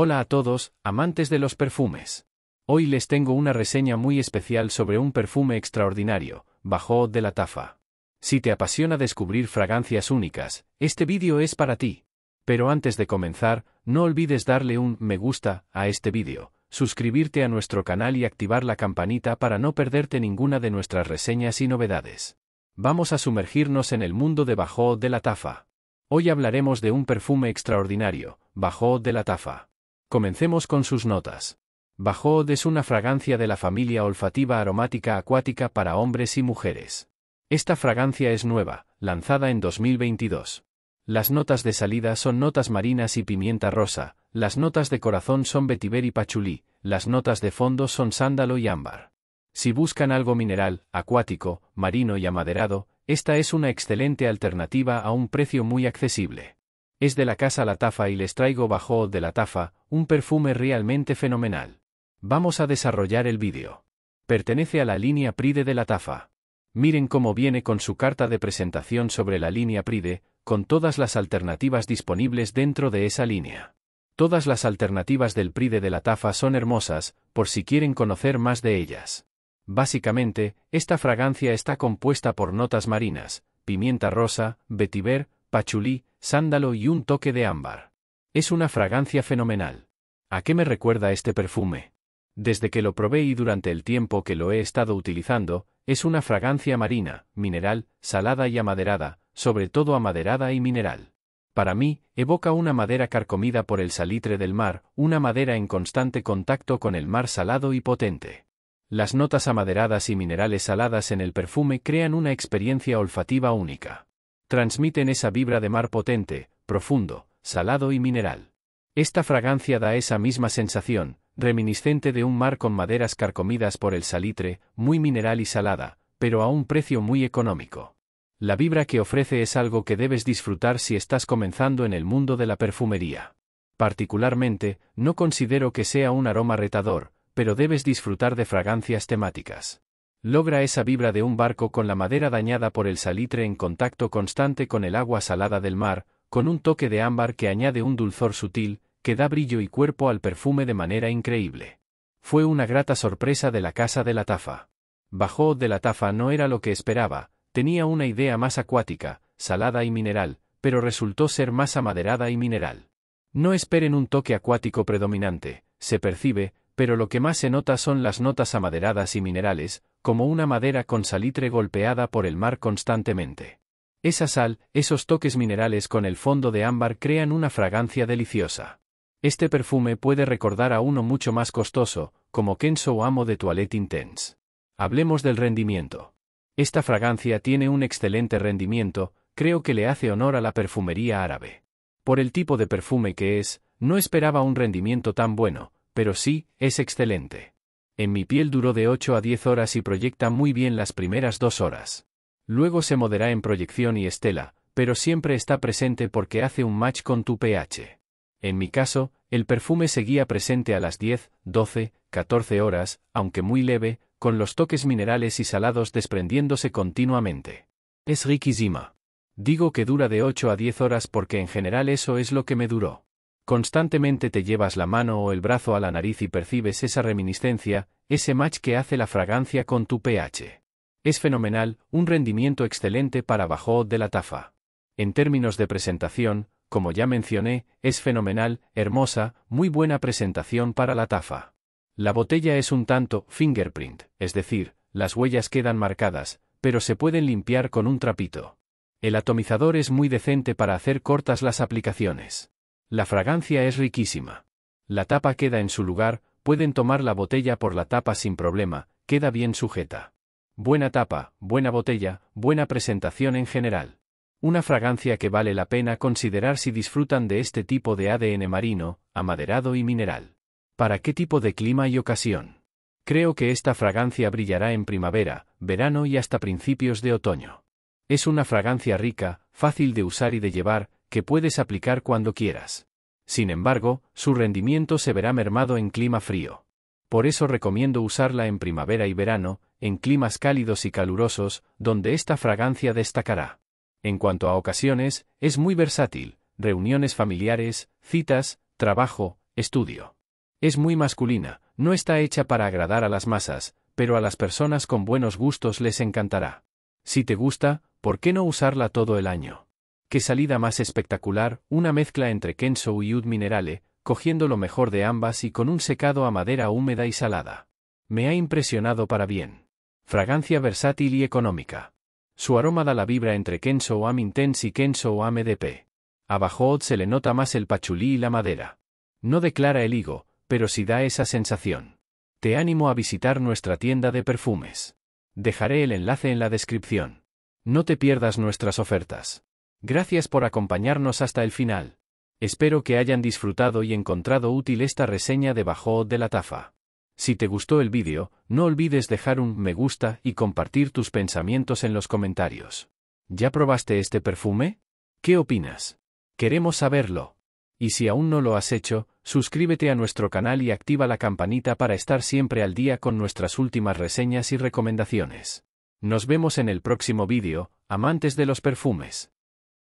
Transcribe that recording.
Hola a todos, amantes de los perfumes. Hoy les tengo una reseña muy especial sobre un perfume extraordinario, Bajo de la Tafa. Si te apasiona descubrir fragancias únicas, este vídeo es para ti. Pero antes de comenzar, no olvides darle un me gusta a este vídeo, suscribirte a nuestro canal y activar la campanita para no perderte ninguna de nuestras reseñas y novedades. Vamos a sumergirnos en el mundo de Bajo de la Tafa. Hoy hablaremos de un perfume extraordinario, Bajo de la Tafa. Comencemos con sus notas. Bajo es una fragancia de la familia olfativa aromática acuática para hombres y mujeres. Esta fragancia es nueva, lanzada en 2022. Las notas de salida son notas marinas y pimienta rosa, las notas de corazón son vetiver y pachulí, las notas de fondo son sándalo y ámbar. Si buscan algo mineral, acuático, marino y amaderado, esta es una excelente alternativa a un precio muy accesible es de la casa La Tafa y les traigo bajo de La Tafa, un perfume realmente fenomenal. Vamos a desarrollar el vídeo. Pertenece a la línea Pride de La Tafa. Miren cómo viene con su carta de presentación sobre la línea Pride, con todas las alternativas disponibles dentro de esa línea. Todas las alternativas del Pride de La Tafa son hermosas, por si quieren conocer más de ellas. Básicamente, esta fragancia está compuesta por notas marinas, pimienta rosa, vetiver, pachulí, sándalo y un toque de ámbar. Es una fragancia fenomenal. ¿A qué me recuerda este perfume? Desde que lo probé y durante el tiempo que lo he estado utilizando, es una fragancia marina, mineral, salada y amaderada, sobre todo amaderada y mineral. Para mí, evoca una madera carcomida por el salitre del mar, una madera en constante contacto con el mar salado y potente. Las notas amaderadas y minerales saladas en el perfume crean una experiencia olfativa única transmiten esa vibra de mar potente, profundo, salado y mineral. Esta fragancia da esa misma sensación, reminiscente de un mar con maderas carcomidas por el salitre, muy mineral y salada, pero a un precio muy económico. La vibra que ofrece es algo que debes disfrutar si estás comenzando en el mundo de la perfumería. Particularmente, no considero que sea un aroma retador, pero debes disfrutar de fragancias temáticas logra esa vibra de un barco con la madera dañada por el salitre en contacto constante con el agua salada del mar, con un toque de ámbar que añade un dulzor sutil, que da brillo y cuerpo al perfume de manera increíble. Fue una grata sorpresa de la casa de la tafa. Bajó de la tafa no era lo que esperaba, tenía una idea más acuática, salada y mineral, pero resultó ser más amaderada y mineral. No esperen un toque acuático predominante, se percibe, pero lo que más se nota son las notas amaderadas y minerales, como una madera con salitre golpeada por el mar constantemente. Esa sal, esos toques minerales con el fondo de ámbar crean una fragancia deliciosa. Este perfume puede recordar a uno mucho más costoso, como Kenzo o Amo de Toilette Intense. Hablemos del rendimiento. Esta fragancia tiene un excelente rendimiento, creo que le hace honor a la perfumería árabe. Por el tipo de perfume que es, no esperaba un rendimiento tan bueno, pero sí, es excelente. En mi piel duró de 8 a 10 horas y proyecta muy bien las primeras dos horas. Luego se modera en proyección y estela, pero siempre está presente porque hace un match con tu pH. En mi caso, el perfume seguía presente a las 10, 12, 14 horas, aunque muy leve, con los toques minerales y salados desprendiéndose continuamente. Es riquísima. Digo que dura de 8 a 10 horas porque en general eso es lo que me duró. Constantemente te llevas la mano o el brazo a la nariz y percibes esa reminiscencia, ese match que hace la fragancia con tu pH. Es fenomenal, un rendimiento excelente para bajo de la tafa. En términos de presentación, como ya mencioné, es fenomenal, hermosa, muy buena presentación para la tafa. La botella es un tanto fingerprint, es decir, las huellas quedan marcadas, pero se pueden limpiar con un trapito. El atomizador es muy decente para hacer cortas las aplicaciones. La fragancia es riquísima. La tapa queda en su lugar, pueden tomar la botella por la tapa sin problema, queda bien sujeta. Buena tapa, buena botella, buena presentación en general. Una fragancia que vale la pena considerar si disfrutan de este tipo de ADN marino, amaderado y mineral. ¿Para qué tipo de clima y ocasión? Creo que esta fragancia brillará en primavera, verano y hasta principios de otoño. Es una fragancia rica, fácil de usar y de llevar, que puedes aplicar cuando quieras. Sin embargo, su rendimiento se verá mermado en clima frío. Por eso recomiendo usarla en primavera y verano, en climas cálidos y calurosos, donde esta fragancia destacará. En cuanto a ocasiones, es muy versátil, reuniones familiares, citas, trabajo, estudio. Es muy masculina, no está hecha para agradar a las masas, pero a las personas con buenos gustos les encantará. Si te gusta, ¿por qué no usarla todo el año? qué salida más espectacular, una mezcla entre Kenso y Ud Minerale, cogiendo lo mejor de ambas y con un secado a madera húmeda y salada. Me ha impresionado para bien. Fragancia versátil y económica. Su aroma da la vibra entre Kenso Am Intense y Kenso Am EDP. Abajo se le nota más el pachulí y la madera. No declara el higo, pero sí da esa sensación. Te animo a visitar nuestra tienda de perfumes. Dejaré el enlace en la descripción. No te pierdas nuestras ofertas. Gracias por acompañarnos hasta el final. Espero que hayan disfrutado y encontrado útil esta reseña de Bajo de la Tafa. Si te gustó el vídeo, no olvides dejar un me gusta y compartir tus pensamientos en los comentarios. ¿Ya probaste este perfume? ¿Qué opinas? Queremos saberlo. Y si aún no lo has hecho, suscríbete a nuestro canal y activa la campanita para estar siempre al día con nuestras últimas reseñas y recomendaciones. Nos vemos en el próximo vídeo, amantes de los perfumes.